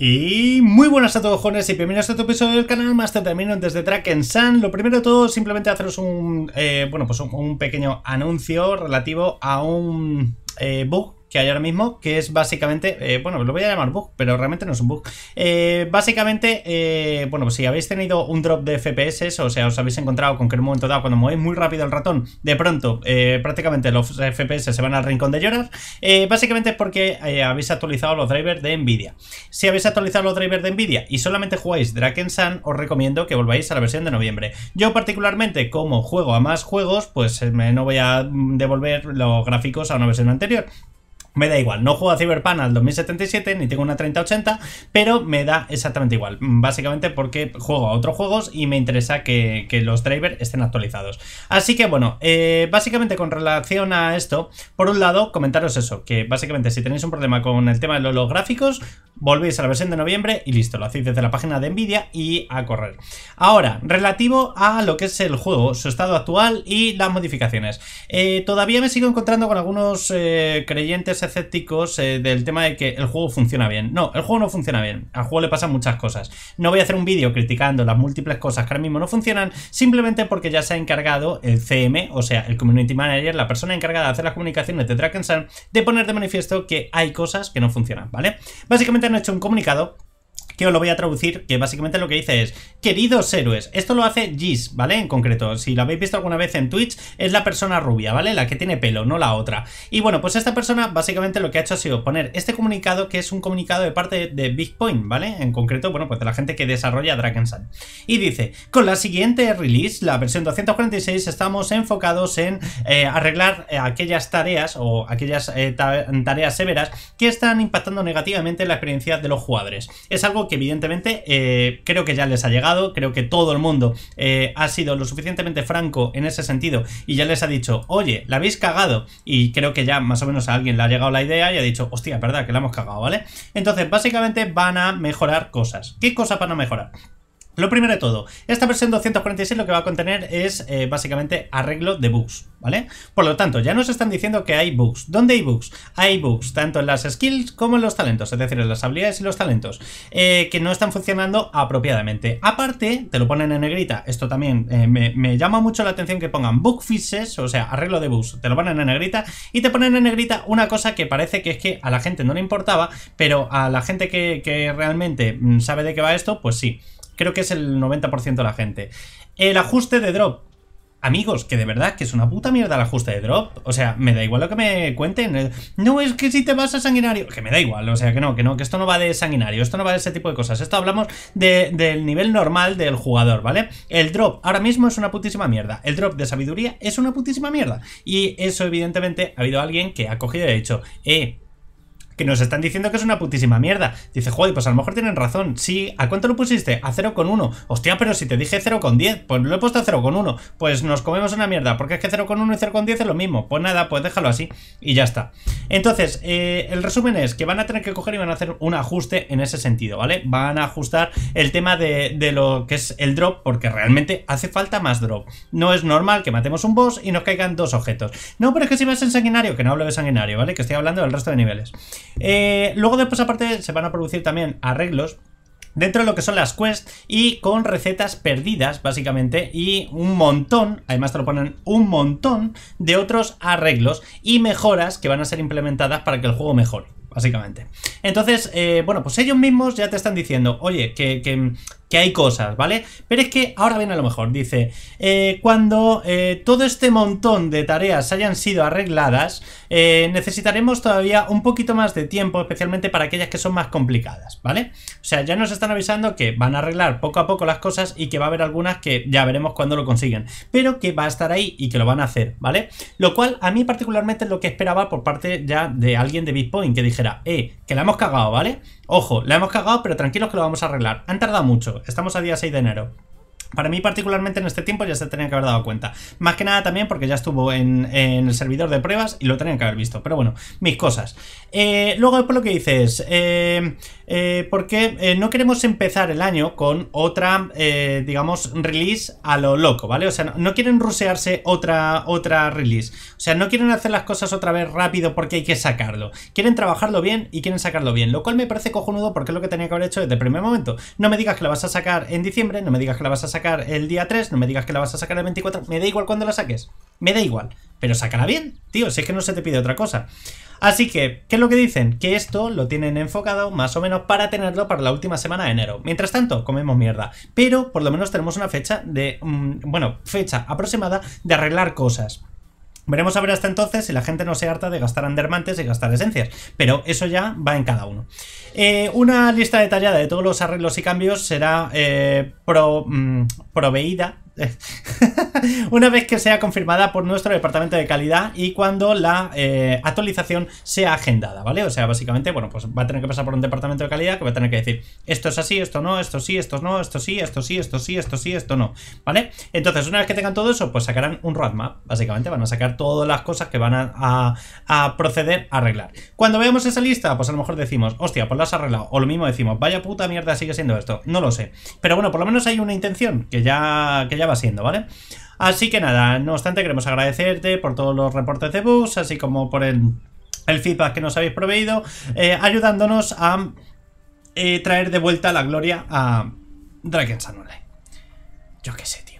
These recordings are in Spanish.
Y muy buenas a todos jóvenes y bienvenidos a otro episodio del canal Master Termino desde Track and Sun. Lo primero de todo, simplemente haceros un, eh, bueno, pues un, pequeño anuncio relativo a un eh, bug que hay ahora mismo, que es básicamente, eh, bueno, lo voy a llamar bug, pero realmente no es un bug. Eh, básicamente, eh, bueno, si habéis tenido un drop de FPS, o sea, os habéis encontrado con que en un momento dado, cuando movéis muy rápido el ratón, de pronto prácticamente los FPS se van al rincón de llorar, básicamente es porque habéis actualizado los drivers de Nvidia. Si habéis actualizado los drivers de Nvidia y solamente jugáis Draken Sun, os recomiendo que volváis a la versión de noviembre. Yo particularmente, como juego a más juegos, pues no voy a mm, devolver los gráficos a una versión anterior. Me da igual, no juego a Cyberpunk al 2077 ni tengo una 3080, pero me da exactamente igual, básicamente porque juego a otros juegos y me interesa que, los drivers estén actualizados. Así que bueno, eh, básicamente con relación a esto, por un lado, comentaros eso, que básicamente si tenéis un problema con el tema de los gráficos, volvéis a la versión de noviembre y listo, lo hacéis desde la página de Nvidia y a correr. Ahora, relativo a lo que es el juego, su estado actual y las modificaciones. Eh, todavía me sigo encontrando con algunos eh, creyentes escépticos eh, del tema de que el juego funciona bien. No, el juego no funciona bien. Al juego le pasan muchas cosas. No voy a hacer un vídeo criticando las múltiples cosas que ahora mismo no funcionan, simplemente porque ya se ha encargado el CM, o sea, el Community Manager, la persona encargada de hacer las comunicaciones de Drakensan, de poner de manifiesto que hay cosas que no funcionan, ¿vale? Básicamente han hecho un comunicado que os lo voy a traducir, que básicamente lo que dice es, queridos héroes, esto lo hace Gis, ¿vale? En concreto, si lo habéis visto alguna vez en Twitch, es la persona rubia, ¿vale? La que tiene pelo, no la otra. Y bueno, pues esta persona básicamente lo que ha hecho ha sido poner este comunicado, que es un comunicado de parte de Point, ¿vale? En concreto, bueno, pues de la gente que desarrolla Sun. Y dice, con la siguiente release, la versión 246, estamos enfocados en eh, arreglar eh, aquellas tareas o aquellas eh, tareas severas que están impactando negativamente la experiencia de los jugadores. Es algo que que evidentemente eh, creo que ya les ha llegado, creo que todo el mundo eh, ha sido lo suficientemente franco en ese sentido y ya les ha dicho, oye, la habéis cagado y creo que ya más o menos a alguien le ha llegado la idea y ha dicho, hostia, verdad que la hemos cagado, ¿vale? Entonces básicamente van a mejorar cosas. ¿Qué cosas van a mejorar? Lo primero de todo, esta versión 246 lo que va a contener es eh, básicamente arreglo de bugs, ¿vale? Por lo tanto, ya nos están diciendo que hay bugs. ¿Dónde hay bugs? Hay bugs tanto en las skills como en los talentos, es decir, en las habilidades y los talentos, eh, que no están funcionando apropiadamente. Aparte, te lo ponen en negrita, esto también eh, me, llama mucho la atención que pongan bug fixes, o sea, arreglo de bugs, te lo ponen en negrita y te ponen en negrita una cosa que parece que es que a la gente no le importaba, pero a la gente que realmente mm, sabe de qué va esto, pues sí creo que es el 90% de la gente. El ajuste de drop. Amigos, que de verdad que es una puta mierda el ajuste de drop. O sea, me da igual lo que me cuenten. No, es que si te vas a sanguinario. Que me da igual, o sea, que no, que no, que esto no va de sanguinario, esto no va de ese tipo de cosas. Esto hablamos del nivel normal del jugador, ¿vale? El drop ahora mismo es una putísima mierda. El drop de sabiduría es una putísima mierda. Y eso, evidentemente, ha habido alguien que ha cogido y ha dicho, eh, que nos están diciendo que es una putísima mierda. Dice, joder, pues a lo mejor tienen razón. Sí, ¿a cuánto lo pusiste? A 0,1. Hostia, pero si te dije 0,10, pues lo he puesto a 0,1. Pues nos comemos una mierda, porque es que 0,1 y 0,10 es lo mismo. Pues nada, pues déjalo así y ya está. Entonces, eh, el resumen es que van a tener que coger y van a hacer un ajuste en ese sentido, ¿vale? Van a ajustar el tema de, de lo que es el drop, porque realmente hace falta más drop. No es normal que matemos un boss y nos caigan dos objetos. No, pero es que si vas en sanguinario, que no hablo de sanguinario, ¿vale? Que estoy hablando del resto de niveles. Eh, luego después aparte se van a producir también arreglos dentro de lo que son las quests y con recetas perdidas básicamente y un montón, además te lo ponen un montón de otros arreglos y mejoras que van a ser implementadas para que el juego mejore básicamente. Entonces, eh, bueno, pues ellos mismos ya te están diciendo, oye, que, que hay cosas, ¿vale? Pero es que ahora viene a lo mejor, dice, eh, cuando eh, todo este montón de tareas hayan sido arregladas, eh, necesitaremos todavía un poquito más de tiempo, especialmente para aquellas que son más complicadas, ¿vale? O sea, ya nos están avisando que van a arreglar poco a poco las cosas y que va a haber algunas que ya veremos cuando lo consiguen, pero que va a estar ahí y que lo van a hacer, ¿vale? Lo cual a mí particularmente es lo que esperaba por parte ya de alguien de Bitcoin que dijera, eh, que la hemos cagado, ¿vale? Ojo, la hemos cagado, pero tranquilos que lo vamos a arreglar. Han tardado mucho, estamos a día 6 de enero. Para mí particularmente en este tiempo ya se tenía que haber dado cuenta. Más que nada también porque ya estuvo en, el servidor de pruebas y lo tenían que haber visto. Pero bueno, mis cosas. Eh, luego por lo que dices... Eh, eh, porque eh, no queremos empezar el año con otra, eh, digamos, release a lo loco, ¿vale? O sea, no, quieren rusearse otra, otra release. O sea, no quieren hacer las cosas otra vez rápido porque hay que sacarlo. Quieren trabajarlo bien y quieren sacarlo bien, lo cual me parece cojonudo porque es lo que tenía que haber hecho desde el primer momento. No me digas que la vas a sacar en diciembre, no me digas que la vas a sacar el día 3, no me digas que la vas a sacar el 24, me da igual cuándo la saques. Me da igual, pero sácala bien, tío, si es que no se te pide otra cosa. Así que, ¿qué es lo que dicen? Que esto lo tienen enfocado más o menos para tenerlo para la última semana de enero. Mientras tanto, comemos mierda. Pero por lo menos tenemos una fecha de... Mm, bueno, fecha aproximada de arreglar cosas. Veremos a ver hasta entonces si la gente no se harta de gastar andermantes y gastar esencias, pero eso ya va en cada uno. Eh, una lista detallada de todos los arreglos y cambios será eh, mm, proveída una vez que sea confirmada por nuestro departamento de calidad y cuando la eh, actualización sea agendada, ¿vale? O sea, básicamente, bueno, pues va a tener que pasar por un departamento de calidad que va a tener que decir esto es así, esto no, esto sí, esto no, esto sí, esto sí, esto sí, esto sí, esto no, ¿vale? Entonces, una vez que tengan todo eso, pues sacarán un roadmap, básicamente, van a sacar todas las cosas que van a, proceder a arreglar. Cuando veamos esa lista, pues a lo mejor decimos, hostia, pues la has arreglado, o lo mismo decimos, vaya puta mierda sigue siendo esto, no lo sé. Pero bueno, por lo menos hay una intención que ya, que ya va siendo, ¿vale? Así que nada, no obstante queremos agradecerte por todos los reportes de bugs, así como por el, el feedback que nos habéis proveído, eh, ayudándonos a eh, traer de vuelta la gloria a Dragon Online. Yo qué sé, tío.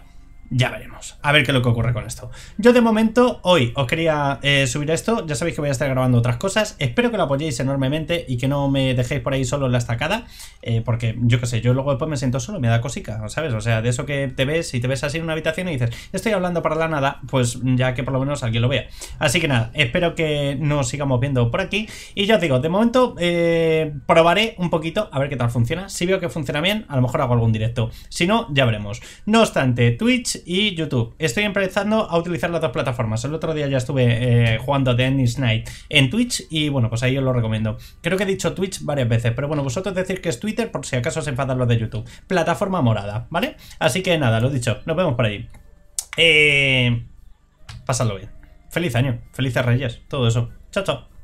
Ya veremos. A ver qué es lo que ocurre con esto. Yo de momento, hoy os quería eh, subir esto. Ya sabéis que voy a estar grabando otras cosas. Espero que lo apoyéis enormemente y que no me dejéis por ahí solo en la estacada. Eh, porque yo qué sé, yo luego después me siento solo, me da cosica, ¿sabes? O sea, de eso que te ves y te ves así en una habitación y dices, estoy hablando para la nada, pues ya que por lo menos alguien lo vea. Así que nada, espero que nos sigamos viendo por aquí. Y ya os digo, de momento eh, probaré un poquito a ver qué tal funciona. Si veo que funciona bien, a lo mejor hago algún directo. Si no, ya veremos. No obstante, Twitch y YouTube. Estoy empezando a utilizar las dos plataformas. El otro día ya estuve eh, jugando Dennis Night en Twitch y bueno, pues ahí os lo recomiendo. Creo que he dicho Twitch varias veces, pero bueno, vosotros decir que es Twitter por si acaso os enfadan los de YouTube. Plataforma morada, ¿vale? Así que nada, lo dicho, nos vemos por ahí. Eh, pasadlo bien. Feliz año, felices reyes, todo eso. Chao, chao.